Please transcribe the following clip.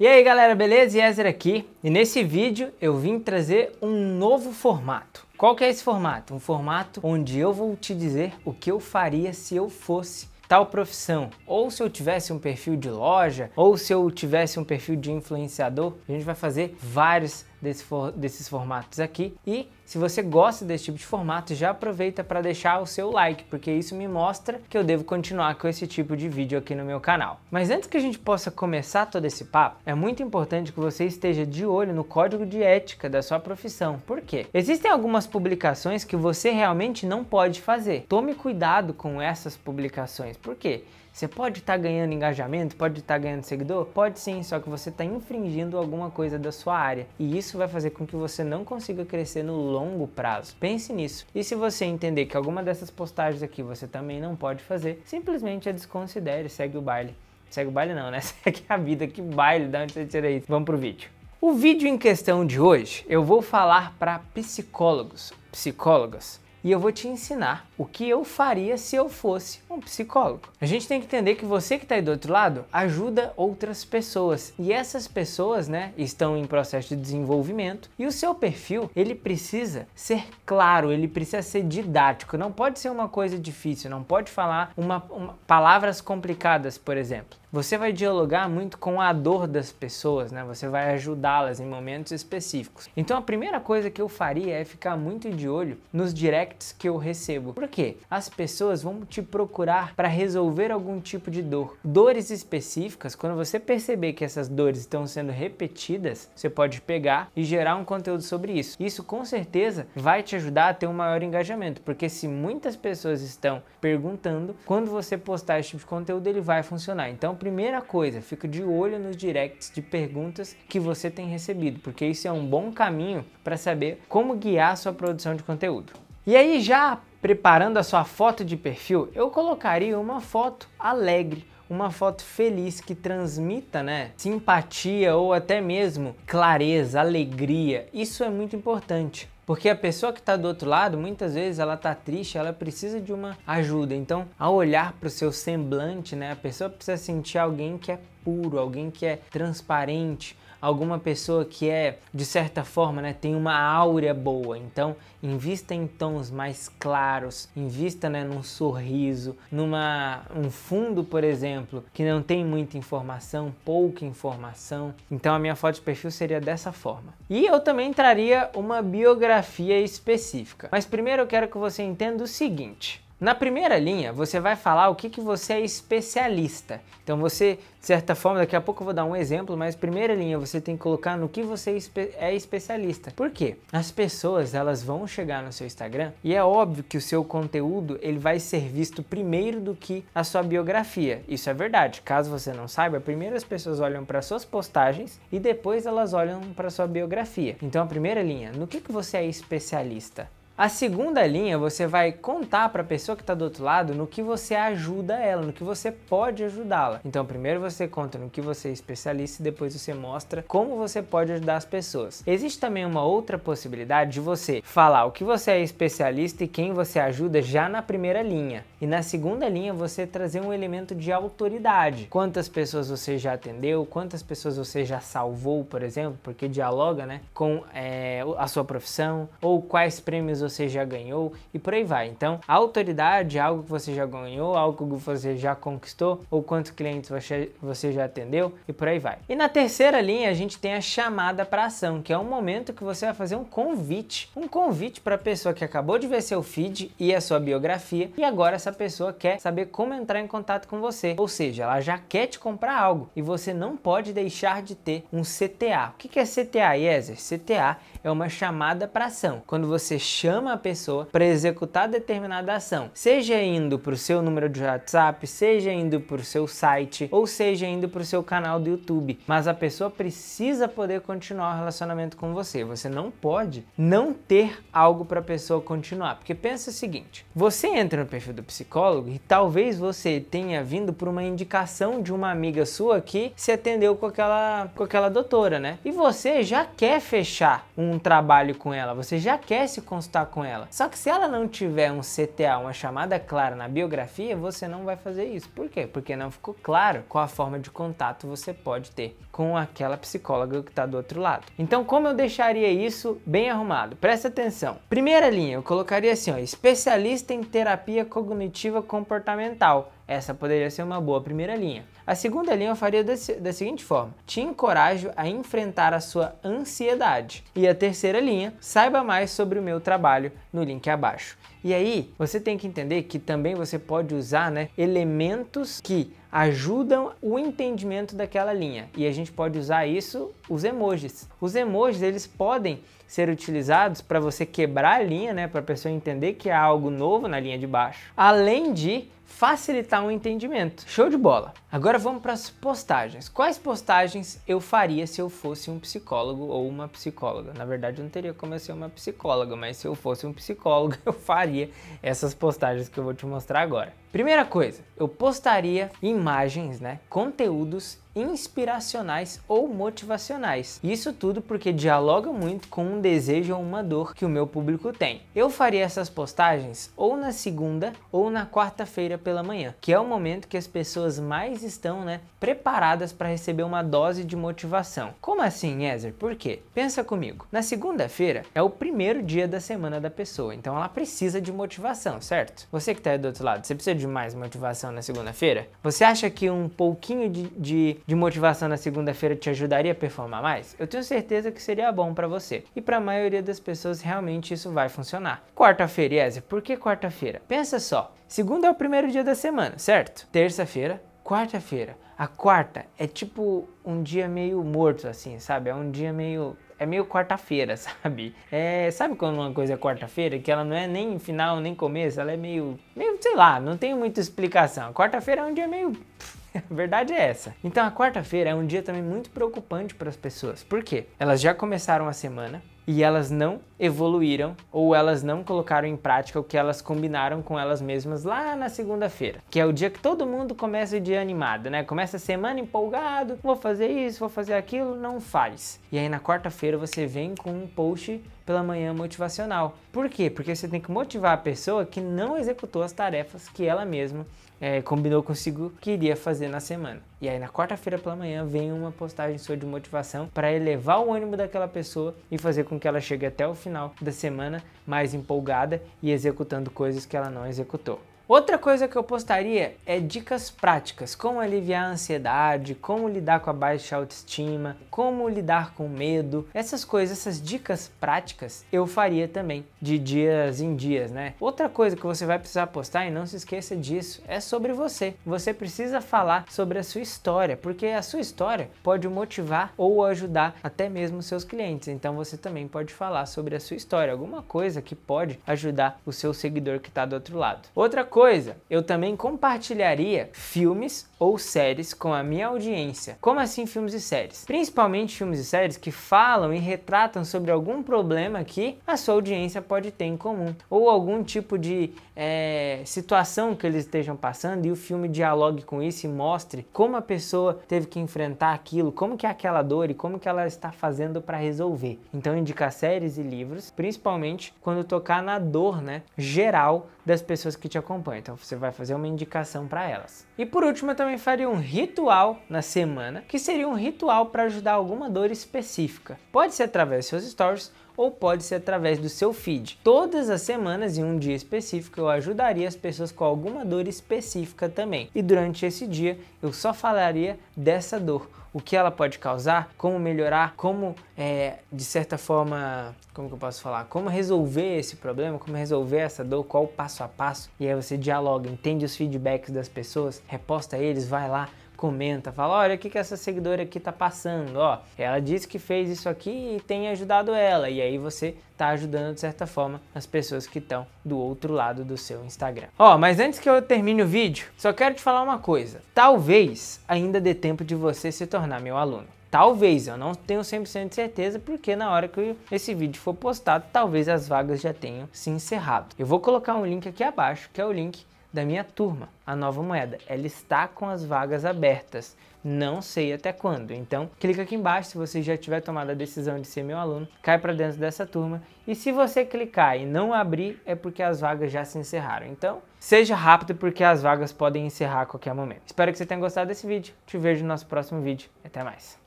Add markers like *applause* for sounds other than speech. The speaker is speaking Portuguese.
E aí galera, beleza? Yezer aqui e nesse vídeo eu vim trazer um novo formato. Qual que é esse formato? Um formato onde eu vou te dizer o que eu faria se eu fosse tal profissão, ou se eu tivesse um perfil de loja, ou se eu tivesse um perfil de influenciador, a gente vai fazer vários desse for, desses formatos aqui. E se você gosta desse tipo de formato, já aproveita para deixar o seu like, porque isso me mostra que eu devo continuar com esse tipo de vídeo aqui no meu canal. Mas antes que a gente possa começar todo esse papo, é muito importante que você esteja de olho no código de ética da sua profissão. Por quê? Existem algumas publicações que você realmente não pode fazer. Tome cuidado com essas publicações. Por quê? Você pode estar tá ganhando engajamento, pode estar tá ganhando seguidor, pode sim, só que você está infringindo alguma coisa da sua área. E isso isso vai fazer com que você não consiga crescer no longo prazo. Pense nisso. E se você entender que alguma dessas postagens aqui você também não pode fazer, simplesmente a desconsidere, segue o baile. Segue o baile não, né? *laughs* Segue a vida, que baile, Dá onde você tira isso? Vamos pro vídeo. O vídeo em questão de hoje eu vou falar para psicólogos, psicólogas e eu vou te ensinar o que eu faria se eu fosse um psicólogo. A gente tem que entender que você que está aí do outro lado ajuda outras pessoas e essas pessoas, né, estão em processo de desenvolvimento e o seu perfil ele precisa ser claro, ele precisa ser didático, não pode ser uma coisa difícil, não pode falar uma, uma palavras complicadas, por exemplo. Você vai dialogar muito com a dor das pessoas, né? Você vai ajudá-las em momentos específicos. Então a primeira coisa que eu faria é ficar muito de olho nos directs que eu recebo. Por quê? As pessoas vão te procurar para resolver algum tipo de dor. Dores específicas, quando você perceber que essas dores estão sendo repetidas, você pode pegar e gerar um conteúdo sobre isso. Isso com certeza vai te ajudar a ter um maior engajamento, porque se muitas pessoas estão perguntando, quando você postar esse tipo de conteúdo, ele vai funcionar. Então, primeira coisa, fica de olho nos directs de perguntas que você tem recebido, porque isso é um bom caminho para saber como guiar a sua produção de conteúdo. E aí, já preparando a sua foto de perfil, eu colocaria uma foto alegre, uma foto feliz que transmita, né, simpatia ou até mesmo clareza, alegria. Isso é muito importante. Porque a pessoa que está do outro lado, muitas vezes ela está triste, ela precisa de uma ajuda. Então, ao olhar para o seu semblante, né, a pessoa precisa sentir alguém que é puro, alguém que é transparente, alguma pessoa que é, de certa forma, né, tem uma áurea boa. Então, invista em tons mais claros, invista né, num sorriso, numa um fundo, por exemplo, que não tem muita informação, pouca informação. Então, a minha foto de perfil seria dessa forma. E eu também traria uma biografia específica. Mas primeiro eu quero que você entenda o seguinte: na primeira linha, você vai falar o que, que você é especialista. Então você, de certa forma, daqui a pouco eu vou dar um exemplo, mas primeira linha você tem que colocar no que você é especialista. Por quê? As pessoas, elas vão chegar no seu Instagram e é óbvio que o seu conteúdo, ele vai ser visto primeiro do que a sua biografia. Isso é verdade. Caso você não saiba, primeiro as pessoas olham para suas postagens e depois elas olham para sua biografia. Então a primeira linha, no que, que você é especialista? A segunda linha você vai contar para a pessoa que está do outro lado no que você ajuda ela, no que você pode ajudá-la. Então primeiro você conta no que você é especialista e depois você mostra como você pode ajudar as pessoas. Existe também uma outra possibilidade de você falar o que você é especialista e quem você ajuda já na primeira linha. E na segunda linha você trazer um elemento de autoridade. Quantas pessoas você já atendeu, quantas pessoas você já salvou, por exemplo, porque dialoga né, com é, a sua profissão, ou quais prêmios você você já ganhou e por aí vai. Então, autoridade, é algo que você já ganhou, algo que você já conquistou ou quantos clientes você, você já atendeu e por aí vai. E na terceira linha, a gente tem a chamada para ação, que é um momento que você vai fazer um convite, um convite para a pessoa que acabou de ver seu feed e a sua biografia e agora essa pessoa quer saber como entrar em contato com você. Ou seja, ela já quer te comprar algo e você não pode deixar de ter um CTA. O que é CTA, Yezer? CTA é uma chamada para ação. Quando você chama chama a pessoa para executar determinada ação, seja indo para o seu número de WhatsApp, seja indo para o seu site ou seja indo para o seu canal do YouTube. Mas a pessoa precisa poder continuar o relacionamento com você. Você não pode não ter algo para a pessoa continuar, porque pensa o seguinte: você entra no perfil do psicólogo e talvez você tenha vindo por uma indicação de uma amiga sua que se atendeu com aquela com aquela doutora, né? E você já quer fechar um trabalho com ela, você já quer se consultar com ela. Só que se ela não tiver um CTA, uma chamada clara na biografia, você não vai fazer isso. Por quê? Porque não ficou claro qual a forma de contato você pode ter com aquela psicóloga que está do outro lado. Então, como eu deixaria isso bem arrumado? Presta atenção. Primeira linha, eu colocaria assim, ó, especialista em terapia cognitiva comportamental. Essa poderia ser uma boa primeira linha. A segunda linha eu faria desse, da seguinte forma: te encorajo a enfrentar a sua ansiedade. E a terceira linha, saiba mais sobre o meu trabalho no link abaixo. E aí, você tem que entender que também você pode usar né, elementos que ajudam o entendimento daquela linha. E a gente pode usar isso, os emojis. Os emojis, eles podem ser utilizados para você quebrar a linha, né, para a pessoa entender que há é algo novo na linha de baixo. Além de facilitar o um entendimento. Show de bola! Agora vamos para as postagens. Quais postagens eu faria se eu fosse um psicólogo ou uma psicóloga? Na verdade, eu não teria como eu ser uma psicóloga, mas se eu fosse um psicólogo, *laughs* eu faria essas postagens que eu vou te mostrar agora. Primeira coisa, eu postaria imagens, né, conteúdos inspiracionais ou motivacionais. Isso tudo porque dialoga muito com um desejo ou uma dor que o meu público tem. Eu faria essas postagens ou na segunda ou na quarta-feira pela manhã, que é o momento que as pessoas mais estão, né, preparadas para receber uma dose de motivação. Como assim, Ezer? Por quê? Pensa comigo. Na segunda-feira é o primeiro dia da semana da pessoa, então ela precisa de motivação, certo? Você que está aí do outro lado, você precisa demais motivação na segunda-feira? Você acha que um pouquinho de, de, de motivação na segunda-feira te ajudaria a performar mais? Eu tenho certeza que seria bom para você. E para a maioria das pessoas, realmente isso vai funcionar. Quarta-feira, Iese, por que quarta-feira? Pensa só. Segunda é o primeiro dia da semana, certo? Terça-feira, quarta-feira. A quarta é tipo um dia meio morto, assim, sabe? É um dia meio é meio quarta-feira, *laughs* sabe? É, sabe quando uma coisa é quarta-feira? Que ela não é nem final, nem começo, ela é meio, meio sei lá, não tem muita explicação. Quarta-feira é um dia meio... *laughs* A verdade é essa. Então a quarta-feira é um dia também muito preocupante para as pessoas. Por quê? Elas já começaram a semana, e elas não evoluíram ou elas não colocaram em prática o que elas combinaram com elas mesmas lá na segunda-feira, que é o dia que todo mundo começa o dia animado, né? Começa a semana empolgado, vou fazer isso, vou fazer aquilo, não faz. E aí na quarta-feira você vem com um post pela manhã motivacional. Por quê? Porque você tem que motivar a pessoa que não executou as tarefas que ela mesma é, combinou consigo que iria fazer na semana. E aí na quarta-feira pela manhã vem uma postagem sua de motivação para elevar o ânimo daquela pessoa e fazer com que ela chegue até o final da semana mais empolgada e executando coisas que ela não executou. Outra coisa que eu postaria é dicas práticas, como aliviar a ansiedade, como lidar com a baixa autoestima, como lidar com medo. Essas coisas, essas dicas práticas, eu faria também de dias em dias, né? Outra coisa que você vai precisar postar e não se esqueça disso, é sobre você. Você precisa falar sobre a sua história, porque a sua história pode motivar ou ajudar até mesmo seus clientes. Então você também pode falar sobre a sua história, alguma coisa que pode ajudar o seu seguidor que está do outro lado. Outra coisa coisa, eu também compartilharia filmes ou séries com a minha audiência. Como assim filmes e séries? Principalmente filmes e séries que falam e retratam sobre algum problema que a sua audiência pode ter em comum, ou algum tipo de é, situação que eles estejam passando e o filme dialogue com isso e mostre como a pessoa teve que enfrentar aquilo, como que é aquela dor e como que ela está fazendo para resolver. Então indicar séries e livros, principalmente quando tocar na dor, né, geral das pessoas que te acompanham. Então você vai fazer uma indicação para elas. E por último, eu também faria um ritual na semana, que seria um ritual para ajudar alguma dor específica. Pode ser através dos seus stories ou pode ser através do seu feed. Todas as semanas, em um dia específico, eu ajudaria as pessoas com alguma dor específica também. E durante esse dia, eu só falaria dessa dor, o que ela pode causar, como melhorar, como é, de certa forma, como que eu posso falar, como resolver esse problema, como resolver essa dor, qual o passo a passo. E aí você dialoga, entende os feedbacks das pessoas, reposta eles, vai lá, comenta, fala, olha o que, que essa seguidora aqui tá passando, ó, ela disse que fez isso aqui e tem ajudado ela, e aí você tá ajudando de certa forma as pessoas que estão do outro lado do seu Instagram. Ó, mas antes que eu termine o vídeo, só quero te falar uma coisa, talvez ainda dê tempo de você se tornar meu aluno. Talvez, eu não tenho 100% de certeza, porque na hora que esse vídeo for postado, talvez as vagas já tenham se encerrado. Eu vou colocar um link aqui abaixo, que é o link da minha turma, a nova moeda. Ela está com as vagas abertas, não sei até quando. Então, clica aqui embaixo se você já tiver tomado a decisão de ser meu aluno, cai para dentro dessa turma. E se você clicar e não abrir, é porque as vagas já se encerraram. Então, seja rápido porque as vagas podem encerrar a qualquer momento. Espero que você tenha gostado desse vídeo. Te vejo no nosso próximo vídeo. Até mais.